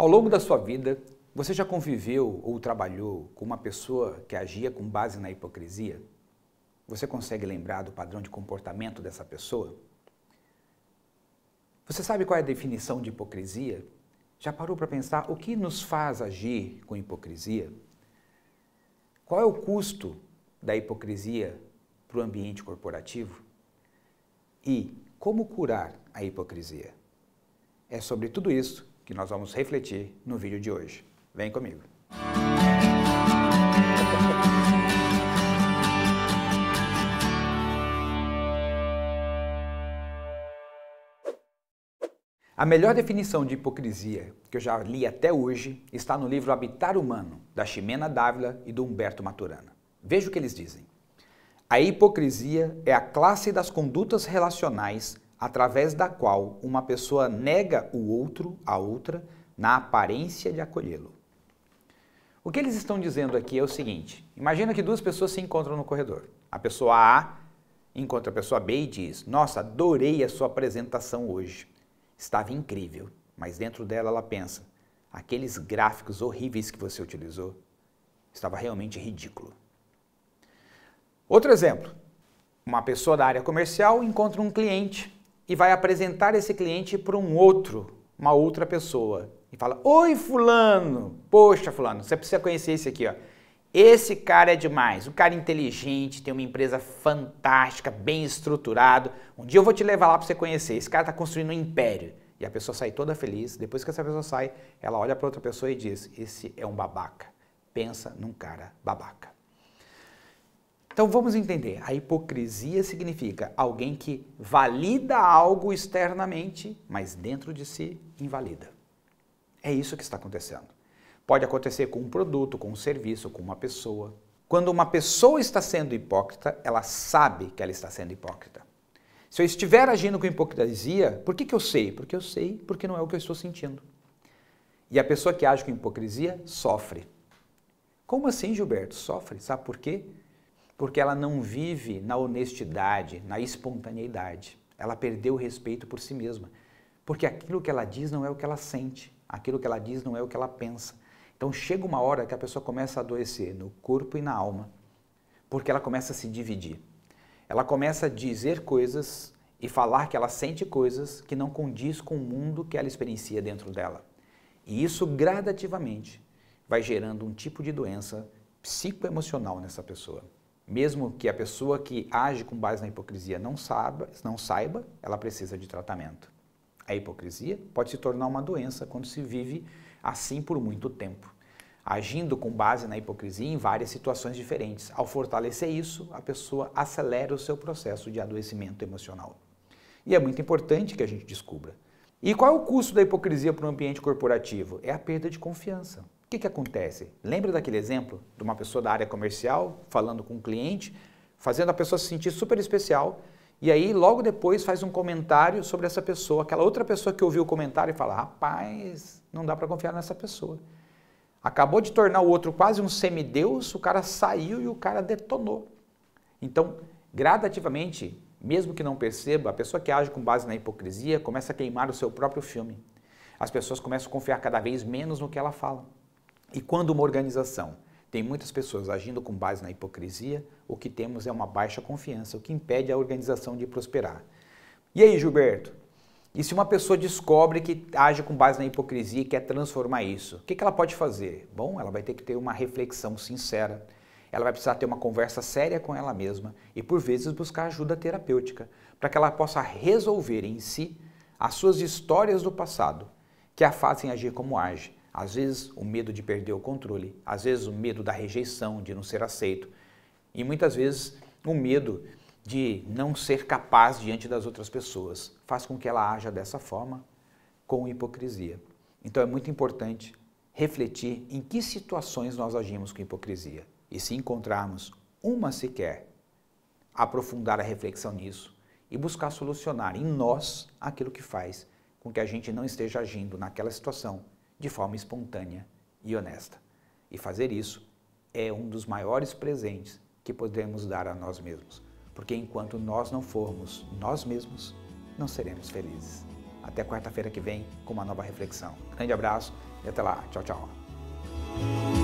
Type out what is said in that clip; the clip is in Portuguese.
Ao longo da sua vida, você já conviveu ou trabalhou com uma pessoa que agia com base na hipocrisia? Você consegue lembrar do padrão de comportamento dessa pessoa? Você sabe qual é a definição de hipocrisia? Já parou para pensar o que nos faz agir com hipocrisia? Qual é o custo da hipocrisia para o ambiente corporativo? E como curar a hipocrisia? É sobre tudo isso que nós vamos refletir no vídeo de hoje. Vem comigo. A melhor definição de hipocrisia que eu já li até hoje está no livro Habitar Humano, da Ximena Dávila e do Humberto Maturana. Veja o que eles dizem. A hipocrisia é a classe das condutas relacionais através da qual uma pessoa nega o outro a outra na aparência de acolhê-lo. O que eles estão dizendo aqui é o seguinte: imagina que duas pessoas se encontram no corredor. A pessoa A encontra a pessoa B e diz: Nossa, adorei a sua apresentação hoje. Estava incrível. Mas dentro dela ela pensa: aqueles gráficos horríveis que você utilizou estava realmente ridículo. Outro exemplo: uma pessoa da área comercial encontra um cliente e vai apresentar esse cliente para um outro, uma outra pessoa. E fala: Oi, Fulano! Poxa, Fulano, você precisa conhecer esse aqui, ó. Esse cara é demais, um cara inteligente, tem uma empresa fantástica, bem estruturado. Um dia eu vou te levar lá para você conhecer. Esse cara está construindo um império. E a pessoa sai toda feliz. Depois que essa pessoa sai, ela olha para outra pessoa e diz: Esse é um babaca. Pensa num cara babaca. Então vamos entender. A hipocrisia significa alguém que valida algo externamente, mas dentro de si invalida. É isso que está acontecendo. Pode acontecer com um produto, com um serviço, com uma pessoa. Quando uma pessoa está sendo hipócrita, ela sabe que ela está sendo hipócrita. Se eu estiver agindo com hipocrisia, por que, que eu sei? Porque eu sei, porque não é o que eu estou sentindo. E a pessoa que age com hipocrisia sofre. Como assim, Gilberto? Sofre. Sabe por quê? porque ela não vive na honestidade, na espontaneidade. Ela perdeu o respeito por si mesma, porque aquilo que ela diz não é o que ela sente, aquilo que ela diz não é o que ela pensa. Então chega uma hora que a pessoa começa a adoecer no corpo e na alma, porque ela começa a se dividir. Ela começa a dizer coisas e falar que ela sente coisas que não condiz com o mundo que ela experiencia dentro dela. E isso gradativamente vai gerando um tipo de doença psicoemocional nessa pessoa. Mesmo que a pessoa que age com base na hipocrisia não saiba, não saiba, ela precisa de tratamento. A hipocrisia pode se tornar uma doença quando se vive assim por muito tempo, agindo com base na hipocrisia em várias situações diferentes. Ao fortalecer isso, a pessoa acelera o seu processo de adoecimento emocional. E é muito importante que a gente descubra. E qual é o custo da hipocrisia para o ambiente corporativo? É a perda de confiança. O que, que acontece? Lembra daquele exemplo de uma pessoa da área comercial falando com um cliente, fazendo a pessoa se sentir super especial e aí logo depois faz um comentário sobre essa pessoa, aquela outra pessoa que ouviu o comentário e fala: "Rapaz, não dá para confiar nessa pessoa". Acabou de tornar o outro quase um semideus, o cara saiu e o cara detonou. Então, gradativamente, mesmo que não perceba, a pessoa que age com base na hipocrisia começa a queimar o seu próprio filme. As pessoas começam a confiar cada vez menos no que ela fala. E quando uma organização tem muitas pessoas agindo com base na hipocrisia, o que temos é uma baixa confiança, o que impede a organização de prosperar. E aí, Gilberto? E se uma pessoa descobre que age com base na hipocrisia e quer transformar isso, o que, que ela pode fazer? Bom, ela vai ter que ter uma reflexão sincera, ela vai precisar ter uma conversa séria com ela mesma e, por vezes, buscar ajuda terapêutica para que ela possa resolver em si as suas histórias do passado que a fazem agir como age às vezes o medo de perder o controle, às vezes o medo da rejeição, de não ser aceito, e muitas vezes o medo de não ser capaz diante das outras pessoas faz com que ela haja dessa forma, com hipocrisia. Então é muito importante refletir em que situações nós agimos com hipocrisia e se encontrarmos uma sequer, aprofundar a reflexão nisso e buscar solucionar em nós aquilo que faz com que a gente não esteja agindo naquela situação de forma espontânea e honesta. E fazer isso é um dos maiores presentes que podemos dar a nós mesmos, porque enquanto nós não formos nós mesmos, não seremos felizes. Até quarta-feira que vem com uma nova reflexão. Grande abraço e até lá. Tchau, tchau.